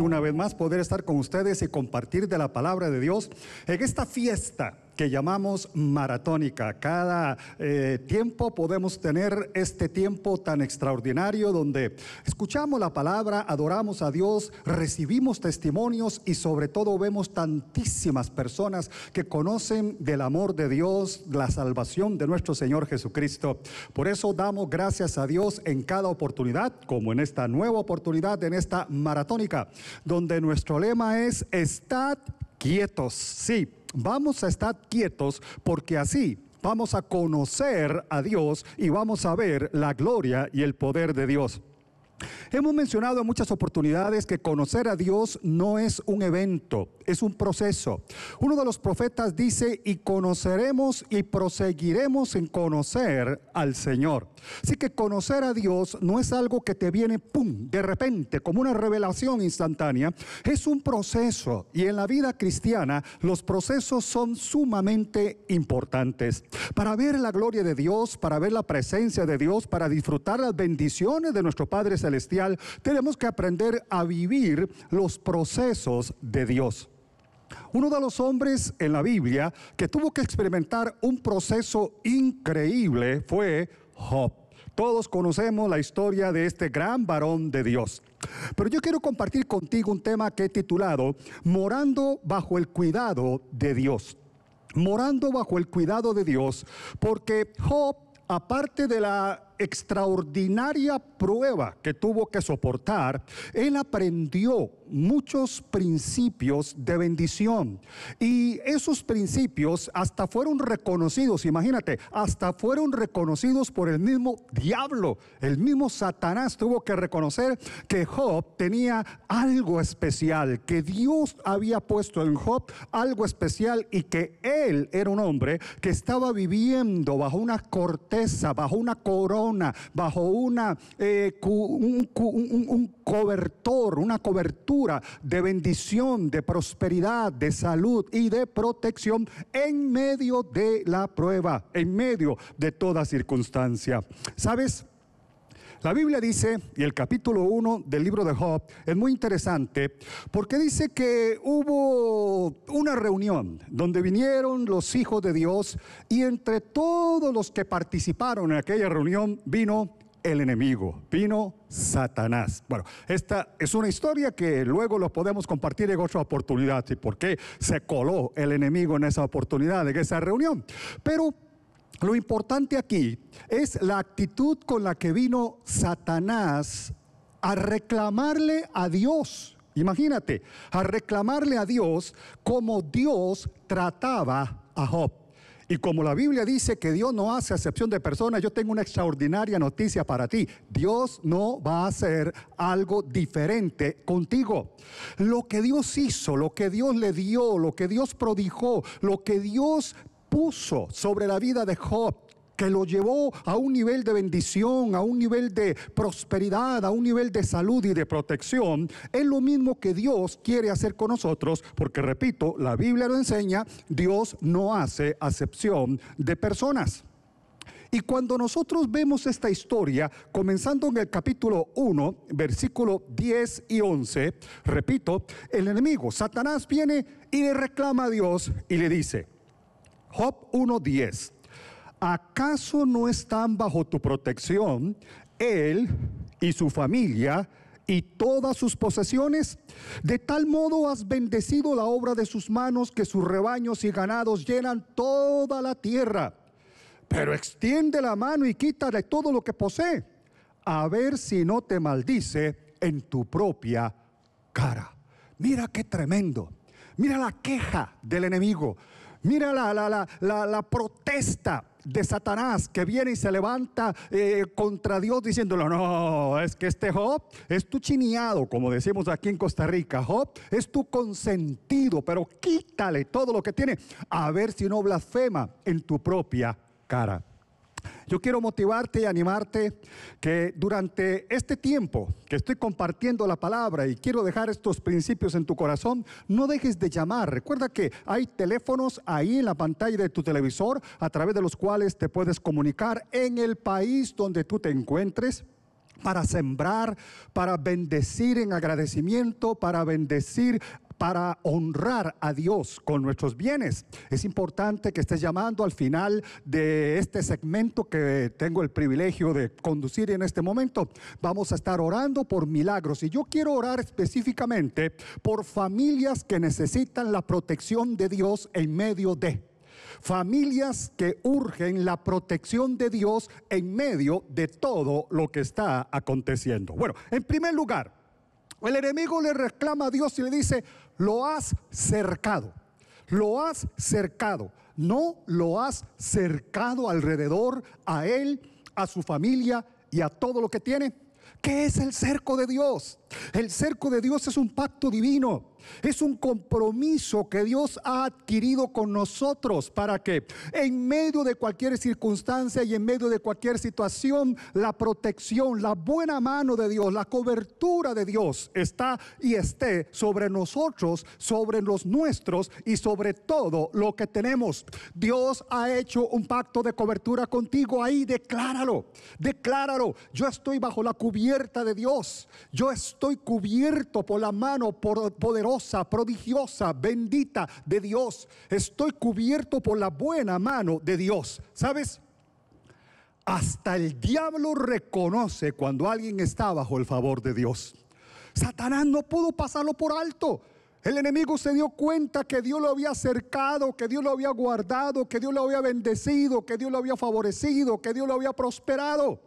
una vez más poder estar con ustedes y compartir de la palabra de Dios en esta fiesta que llamamos maratónica. Cada eh, tiempo podemos tener este tiempo tan extraordinario donde escuchamos la palabra, adoramos a Dios, recibimos testimonios y sobre todo vemos tantísimas personas que conocen del amor de Dios, la salvación de nuestro Señor Jesucristo. Por eso damos gracias a Dios en cada oportunidad, como en esta nueva oportunidad, en esta maratónica, donde nuestro lema es Estad quietos. Sí, Vamos a estar quietos porque así vamos a conocer a Dios y vamos a ver la gloria y el poder de Dios. Hemos mencionado en muchas oportunidades que conocer a Dios no es un evento, es un proceso. Uno de los profetas dice, y conoceremos y proseguiremos en conocer al Señor. Así que conocer a Dios no es algo que te viene, ¡pum!, de repente, como una revelación instantánea. Es un proceso y en la vida cristiana los procesos son sumamente importantes. Para ver la gloria de Dios, para ver la presencia de Dios, para disfrutar las bendiciones de nuestro Padre Celestial, tenemos que aprender a vivir los procesos de Dios. Uno de los hombres en la Biblia que tuvo que experimentar un proceso increíble fue Job. Todos conocemos la historia de este gran varón de Dios. Pero yo quiero compartir contigo un tema que he titulado Morando bajo el cuidado de Dios. Morando bajo el cuidado de Dios, porque Job, aparte de la extraordinaria prueba que tuvo que soportar, él aprendió muchos principios de bendición. Y esos principios hasta fueron reconocidos, imagínate, hasta fueron reconocidos por el mismo diablo. El mismo Satanás tuvo que reconocer que Job tenía algo especial, que Dios había puesto en Job algo especial y que él era un hombre que estaba viviendo bajo una corteza, bajo una corona bajo una, eh, un, cobertor, una cobertura de bendición, de prosperidad, de salud y de protección en medio de la prueba, en medio de toda circunstancia. ¿Sabes? La Biblia dice, y el capítulo 1 del libro de Job es muy interesante, porque dice que hubo una reunión donde vinieron los hijos de Dios y entre todos los que participaron en aquella reunión vino el enemigo, vino Satanás. Bueno, esta es una historia que luego lo podemos compartir en otra oportunidad y por qué se coló el enemigo en esa oportunidad, en esa reunión. Pero lo importante aquí es la actitud con la que vino Satanás a reclamarle a Dios. Imagínate, a reclamarle a Dios como Dios trataba a Job. Y como la Biblia dice que Dios no hace acepción de personas, yo tengo una extraordinaria noticia para ti. Dios no va a hacer algo diferente contigo. Lo que Dios hizo, lo que Dios le dio, lo que Dios prodigó, lo que Dios puso sobre la vida de Job, que lo llevó a un nivel de bendición, a un nivel de prosperidad, a un nivel de salud y de protección, es lo mismo que Dios quiere hacer con nosotros, porque repito, la Biblia lo enseña, Dios no hace acepción de personas. Y cuando nosotros vemos esta historia, comenzando en el capítulo 1, versículo 10 y 11, repito, el enemigo, Satanás, viene y le reclama a Dios y le dice, Job 1.10. ¿Acaso no están bajo tu protección él y su familia y todas sus posesiones? De tal modo has bendecido la obra de sus manos que sus rebaños y ganados llenan toda la tierra. Pero extiende la mano y quítale todo lo que posee, a ver si no te maldice en tu propia cara. Mira qué tremendo. Mira la queja del enemigo. Mira la, la, la, la, protesta de Satanás que viene y se levanta eh, contra Dios diciéndolo no, es que este Job es tu chineado, como decimos aquí en Costa Rica, Job es tu consentido, pero quítale todo lo que tiene, a ver si no blasfema en tu propia cara. Yo quiero motivarte y animarte que durante este tiempo que estoy compartiendo la palabra y quiero dejar estos principios en tu corazón, no dejes de llamar. Recuerda que hay teléfonos ahí en la pantalla de tu televisor a través de los cuales te puedes comunicar en el país donde tú te encuentres para sembrar, para bendecir en agradecimiento, para bendecir para honrar a Dios con nuestros bienes. Es importante que estés llamando al final de este segmento que tengo el privilegio de conducir en este momento. Vamos a estar orando por milagros y yo quiero orar específicamente por familias que necesitan la protección de Dios en medio de Familias que urgen la protección de Dios en medio de todo lo que está aconteciendo. Bueno, en primer lugar, el enemigo le reclama a Dios y le dice, lo has cercado, lo has cercado, no lo has cercado alrededor a él, a su familia y a todo lo que tiene. ¿Qué es el cerco de Dios? El cerco de Dios es un pacto divino. Es un compromiso que Dios ha adquirido con nosotros para que en medio de cualquier circunstancia y en medio de cualquier situación, la protección, la buena mano de Dios, la cobertura de Dios está y esté sobre nosotros, sobre los nuestros y sobre todo lo que tenemos. Dios ha hecho un pacto de cobertura contigo ahí, decláralo, decláralo. Yo estoy bajo la cubierta de Dios. Yo estoy estoy cubierto por la mano poderosa, prodigiosa, bendita de Dios. Estoy cubierto por la buena mano de Dios. ¿Sabes? Hasta el diablo reconoce cuando alguien está bajo el favor de Dios. Satanás no pudo pasarlo por alto. El enemigo se dio cuenta que Dios lo había acercado, que Dios lo había guardado, que Dios lo había bendecido, que Dios lo había favorecido, que Dios lo había prosperado.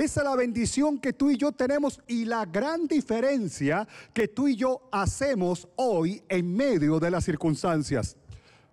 Esa es la bendición que tú y yo tenemos y la gran diferencia que tú y yo hacemos hoy en medio de las circunstancias.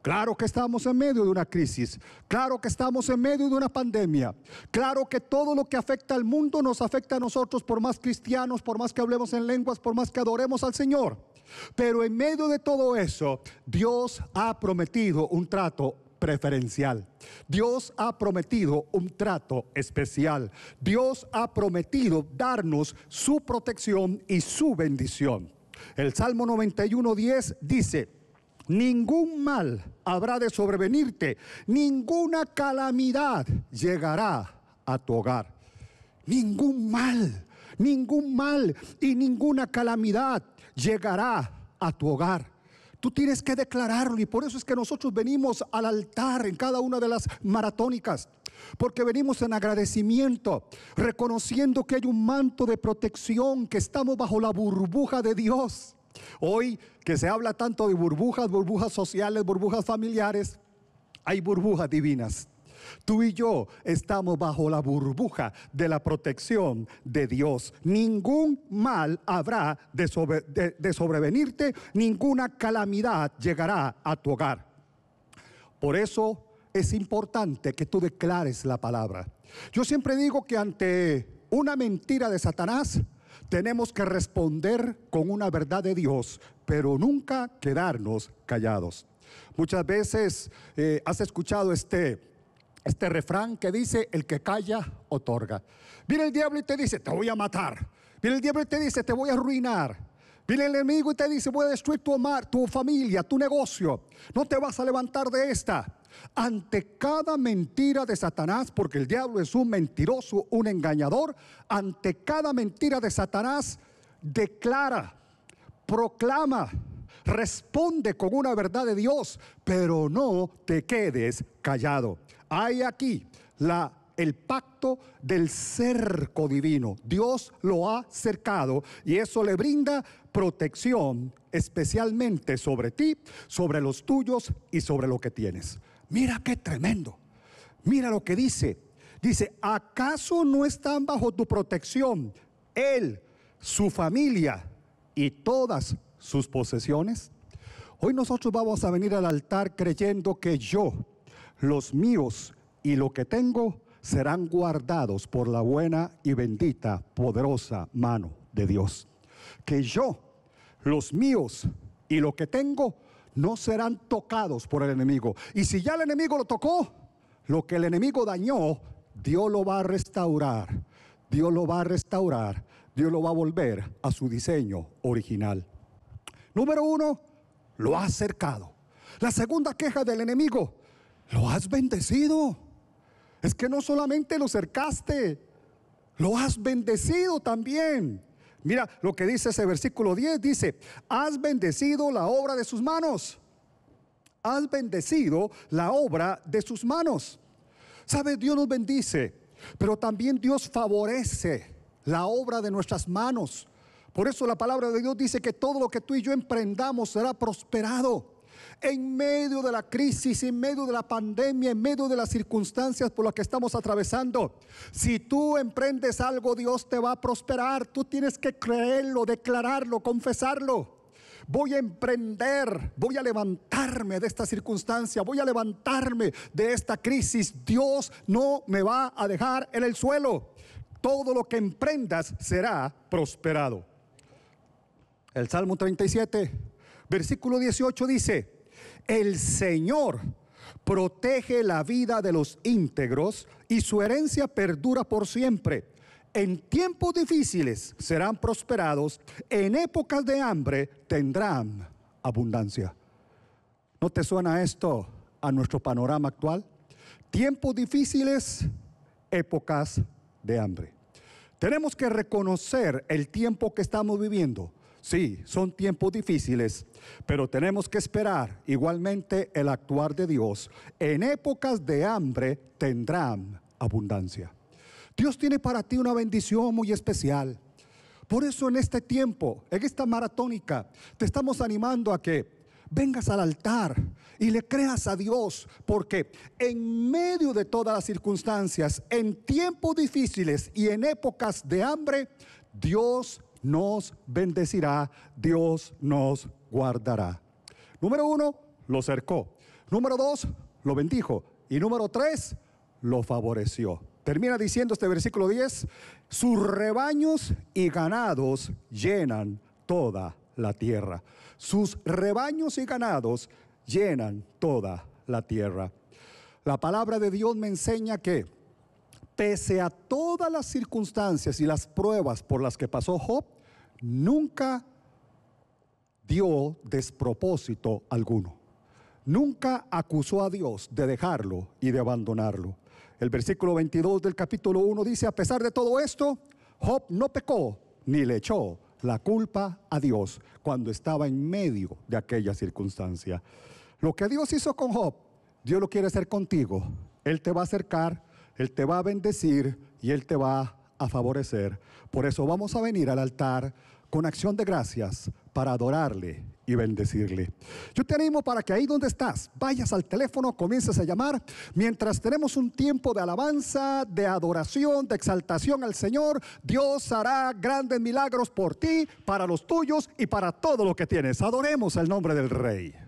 Claro que estamos en medio de una crisis, claro que estamos en medio de una pandemia, claro que todo lo que afecta al mundo nos afecta a nosotros por más cristianos, por más que hablemos en lenguas, por más que adoremos al Señor. Pero en medio de todo eso, Dios ha prometido un trato preferencial. Dios ha prometido un trato especial. Dios ha prometido darnos su protección y su bendición. El Salmo 91.10 dice, ningún mal habrá de sobrevenirte, ninguna calamidad llegará a tu hogar. Ningún mal, ningún mal y ninguna calamidad llegará a tu hogar. Tú tienes que declararlo y por eso es que nosotros venimos al altar en cada una de las maratónicas, porque venimos en agradecimiento, reconociendo que hay un manto de protección, que estamos bajo la burbuja de Dios. Hoy que se habla tanto de burbujas, burbujas sociales, burbujas familiares, hay burbujas divinas. Tú y yo estamos bajo la burbuja de la protección de Dios. Ningún mal habrá de, sobrevenirte, ninguna calamidad llegará a tu hogar. Por eso es importante que tú declares la palabra. Yo siempre digo que ante una mentira de Satanás, tenemos que responder con una verdad de Dios, pero nunca quedarnos callados. Muchas veces eh, has escuchado este, este refrán que dice, el que calla, otorga. Viene el diablo y te dice, te voy a matar. Viene el diablo y te dice, te voy a arruinar. Viene el enemigo y te dice, voy a destruir tu, mar, tu familia, tu negocio. No te vas a levantar de esta. Ante cada mentira de Satanás, porque el diablo es un mentiroso, un engañador, ante cada mentira de Satanás, declara, proclama, Responde con una verdad de Dios, pero no te quedes callado. Hay aquí la el pacto del cerco divino. Dios lo ha cercado y eso le brinda protección especialmente sobre ti, sobre los tuyos y sobre lo que tienes. Mira qué tremendo. Mira lo que dice. Dice, ¿acaso no están bajo tu protección él, su familia y todas sus posesiones? Hoy nosotros vamos a venir al altar creyendo que yo, los míos y lo que tengo serán guardados por la buena y bendita, poderosa mano de Dios. Que yo, los míos y lo que tengo no serán tocados por el enemigo. Y si ya el enemigo lo tocó, lo que el enemigo dañó, Dios lo va a restaurar. Dios lo va a restaurar. Dios lo va a volver a su diseño original. Número uno, lo has cercado. La segunda queja del enemigo, lo has bendecido. Es que no solamente lo cercaste, lo has bendecido también. Mira lo que dice ese versículo 10, dice, has bendecido la obra de sus manos. Has bendecido la obra de sus manos. ¿Sabes? Dios nos bendice, pero también Dios favorece la obra de nuestras manos. Por eso la palabra de Dios dice que todo lo que tú y yo emprendamos será prosperado. En medio de la crisis, en medio de la pandemia, en medio de las circunstancias por las que estamos atravesando, si tú emprendes algo, Dios te va a prosperar. Tú tienes que creerlo, declararlo, confesarlo voy a emprender, voy a levantarme de esta circunstancia, voy a levantarme de esta crisis. Dios no me va a dejar en el suelo. Todo lo que emprendas será prosperado. El Salmo 37, versículo 18 dice, el Señor protege la vida de los íntegros y su herencia perdura por siempre. En tiempos difíciles serán prosperados, en épocas de hambre tendrán abundancia. ¿No te suena esto a nuestro panorama actual? Tiempos difíciles, épocas de hambre. Tenemos que reconocer el tiempo que estamos viviendo Sí, son tiempos difíciles, pero tenemos que esperar igualmente el actuar de Dios. En épocas de hambre tendrán abundancia. Dios tiene para ti una bendición muy especial. Por eso en este tiempo, en esta maratónica, te estamos animando a que vengas al altar y le creas a Dios, porque en medio de todas las circunstancias, en tiempos difíciles y en épocas de hambre, Dios nos bendecirá, Dios nos guardará. Número uno, lo cercó. Número dos, lo bendijo. Y número tres, lo favoreció. Termina diciendo este versículo 10, sus rebaños y ganados llenan toda la tierra. Sus rebaños y ganados llenan toda la tierra. La palabra de Dios me enseña que pese a todas las circunstancias y las pruebas por las que pasó Job, nunca dio despropósito alguno. Nunca acusó a Dios de dejarlo y de abandonarlo. El versículo 22 del capítulo 1 dice, a pesar de todo esto, Job no pecó ni le echó la culpa a Dios cuando estaba en medio de aquella circunstancia. Lo que Dios hizo con Job, Dios lo quiere hacer contigo. Él te va a acercar, él te va a bendecir y Él te va a favorecer. Por eso vamos a venir al altar con acción de gracias para adorarle y bendecirle. Yo te animo para que ahí donde estás, vayas al teléfono, comiences a llamar, mientras tenemos un tiempo de alabanza, de adoración, de exaltación al Señor, Dios hará grandes milagros por ti, para los tuyos y para todo lo que tienes. Adoremos el nombre del Rey.